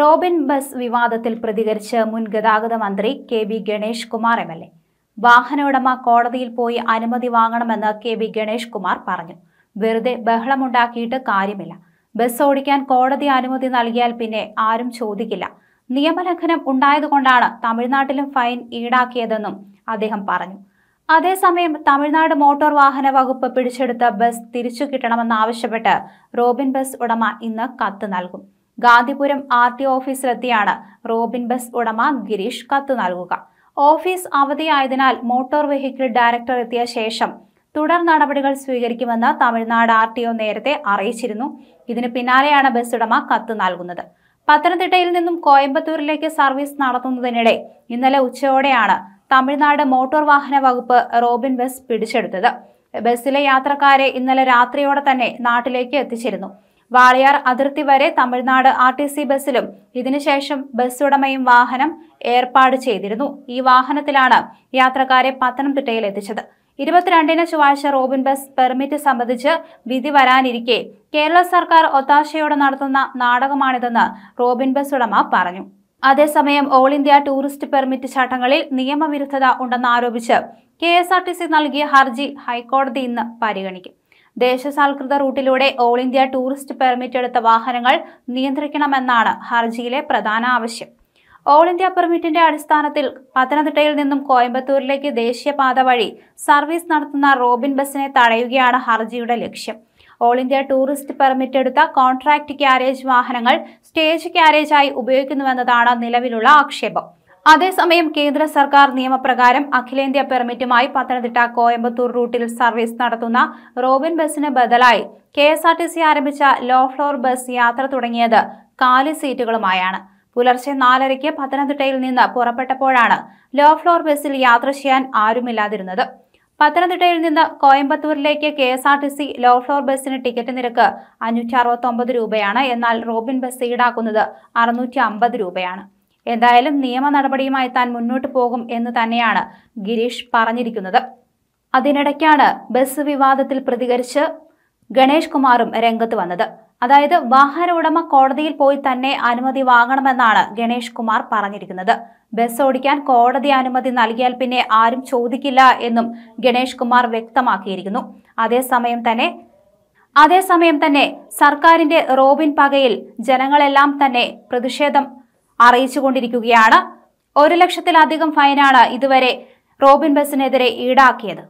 Robin bus വിവാദത്തിൽ പ്രതികരിച്ച് മുൻ ഗതാഗത മന്ത്രി K B Ganesh Kumar M L A വാഹന ഉടമ കോടതിയിൽ പോയി അനുമതി വാങ്ങണമെന്ന് കെ ബി ഗണേഷ് കുമാർ പറഞ്ഞു വെറുതെ ബഹളമുണ്ടാക്കിയിട്ട് കാര്യമില്ല ബസ് ഓടിക്കാൻ കോടതി അനുമതി നൽകിയാൽ പിന്നെ ആരും ചോദിക്കില്ല നിയമലംഘനം ഉണ്ടായതുകൊണ്ടാണ് തമിഴ്നാട്ടിലും ഫൈൻ ഈടാക്കിയതെന്നും അദ്ദേഹം പറഞ്ഞു അതേസമയം തമിഴ്നാട് മോട്ടോർ വാഹന വകുപ്പ് പിടിച്ചെടുത്ത ബസ് തിരിച്ചു കിട്ടണമെന്നാവശ്യപ്പെട്ട് റോബിൻ ബസ് ഉടമ ഇന്ന് കത്ത് നൽകും ഗാന്ധിപുരം ആർ ടി ഓഫീസിലെത്തിയാണ് റോബിൻ ബസ് ഉടമ ഗിരീഷ് കത്ത് നൽകുക ഓഫീസ് അവധിയായതിനാൽ മോട്ടോർ വെഹിക്കിൾ ഡയറക്ടർ എത്തിയ ശേഷം തുടർ നടപടികൾ സ്വീകരിക്കുമെന്ന് തമിഴ്നാട് ആർ ടി ഒ നേരത്തെ അറിയിച്ചിരുന്നു ഇതിന് പിന്നാലെയാണ് ബസ് ഉടമ കത്ത് നൽകുന്നത് പത്തനംതിട്ടയിൽ നിന്നും കോയമ്പത്തൂരിലേക്ക് സർവീസ് നടത്തുന്നതിനിടെ ഇന്നലെ ഉച്ചയോടെയാണ് തമിഴ്നാട് മോട്ടോർ വാഹന വകുപ്പ് റോബിൻ ബസ് പിടിച്ചെടുത്തത് ബസ്സിലെ യാത്രക്കാരെ ഇന്നലെ രാത്രിയോടെ തന്നെ നാട്ടിലേക്ക് എത്തിച്ചിരുന്നു വാളയാർ അതിർത്തി വരെ തമിഴ്നാട് ആർ ടി സി ബസ്സിലും ഇതിനുശേഷം ബസ് ഉടമയും വാഹനം ഏർപ്പാട് ചെയ്തിരുന്നു ഈ വാഹനത്തിലാണ് യാത്രക്കാരെ പത്തനംതിട്ടയിൽ എത്തിച്ചത് ഇരുപത്തിരണ്ടിന് ചൊവ്വാഴ്ച റോബിൻ ബസ് പെർമിറ്റ് സംബന്ധിച്ച് വിധി വരാനിരിക്കെ കേരള സർക്കാർ ഒത്താശയോടെ നടത്തുന്ന നാടകമാണിതെന്ന് റോബിൻ ബസ് ഉടമ പറഞ്ഞു അതേസമയം ഓൾ ഇന്ത്യ ടൂറിസ്റ്റ് പെർമിറ്റ് ചട്ടങ്ങളിൽ നിയമവിരുദ്ധത ഉണ്ടെന്നാരോപിച്ച് K S R T C നൽകിയ ഹർജി ഹൈക്കോടതി ഇന്ന് പരിഗണിക്കും ദേശസാൽകൃത റൂട്ടിലൂടെ ഓൾ ഇന്ത്യ ടൂറിസ്റ്റ് പെർമിറ്റ് എടുത്ത വാഹനങ്ങൾ നിയന്ത്രിക്കണമെന്നാണ് ഹർജിയിലെ പ്രധാന ആവശ്യം ഓൾ ഇന്ത്യ പെർമിറ്റിന്റെ അടിസ്ഥാനത്തിൽ പത്തനംതിട്ടയിൽ നിന്നും കോയമ്പത്തൂരിലേക്ക് ദേശീയപാത വഴി സർവീസ് നടത്തുന്ന റോബിൻ ബസിനെ തടയുകയാണ് ഹർജിയുടെ ലക്ഷ്യം ഓൾ ഇന്ത്യ ടൂറിസ്റ്റ് പെർമിറ്റ് എടുത്ത കോൺട്രാക്ട് ക്യാരേജ് വാഹനങ്ങൾ സ്റ്റേജ് ക്യാരേജായി ഉപയോഗിക്കുന്നുവെന്നതാണ് നിലവിലുള്ള ആക്ഷേപം അതേസമയം കേന്ദ്ര സർക്കാർ നിയമപ്രകാരം അഖിലേന്ത്യാ പെർമിറ്റുമായി പത്തനംതിട്ട കോയമ്പത്തൂർ റൂട്ടിൽ സർവീസ് നടത്തുന്ന റോബിൻ ബസിന് ബദലായി K S R T C ആരംഭിച്ച ലോ ഫ്ലോർ ബസ് യാത്ര തുടങ്ങിയത് കാലി സീറ്റുകളുമായാണ് പുലർച്ചെ നാലരയ്ക്ക് പത്തനംതിട്ടയിൽ നിന്ന് പുറപ്പെട്ടപ്പോഴാണ് ലോ ഫ്ലോർ ബസ്സിൽ യാത്ര ചെയ്യാൻ ആരുമില്ലാതിരുന്നത് പത്തനംതിട്ടയിൽ നിന്ന് കോയമ്പത്തൂരിലേക്ക് K S R T C low floor ബസ്സിന് ടിക്കറ്റ് നിരക്ക് അഞ്ഞൂറ്റി അറുപത്തൊമ്പത് രൂപയാണ് എന്നാൽ റോബിൻ ബസ് ഈടാക്കുന്നത് അറുന്നൂറ്റി അമ്പത് രൂപയാണ് എന്തായാലും നിയമ നടപടിയുമായി താൻ മുന്നോട്ട് പോകും എന്ന് തന്നെയാണ് ഗിരീഷ് പറഞ്ഞിരിക്കുന്നത് അതിനിടയ്ക്കാണ് ബസ് വിവാദത്തിൽ പ്രതികരിച്ച് ഗണേഷ് കുമാറും രംഗത്ത് വന്നത് അതായത് വാഹന ഉടമ കോടതിയിൽ പോയി തന്നെ അനുമതി വാങ്ങണമെന്നാണ് ഗണേഷ് കുമാർ പറഞ്ഞിരിക്കുന്നത് ബസ് ഓടിക്കാൻ കോടതി അനുമതി നൽകിയാൽ പിന്നെ ആരും ചോദിക്കില്ല എന്നും ഗണേഷ് കുമാർ വ്യക്തമാക്കിയിരിക്കുന്നു അതേസമയം തന്നെ അതേസമയം തന്നെ സർക്കാരിന്റെ റോബിൻ പകയിൽ ജനങ്ങളെല്ലാം തന്നെ പ്രതിഷേധം അറിയിച്ചുകൊണ്ടിരിക്കുകയാണ് ഒരു ലക്ഷത്തിലധികം ഫൈനാണ് ഇതുവരെ റോബിൻ ബസിനെതിരെ ഈടാക്കിയത്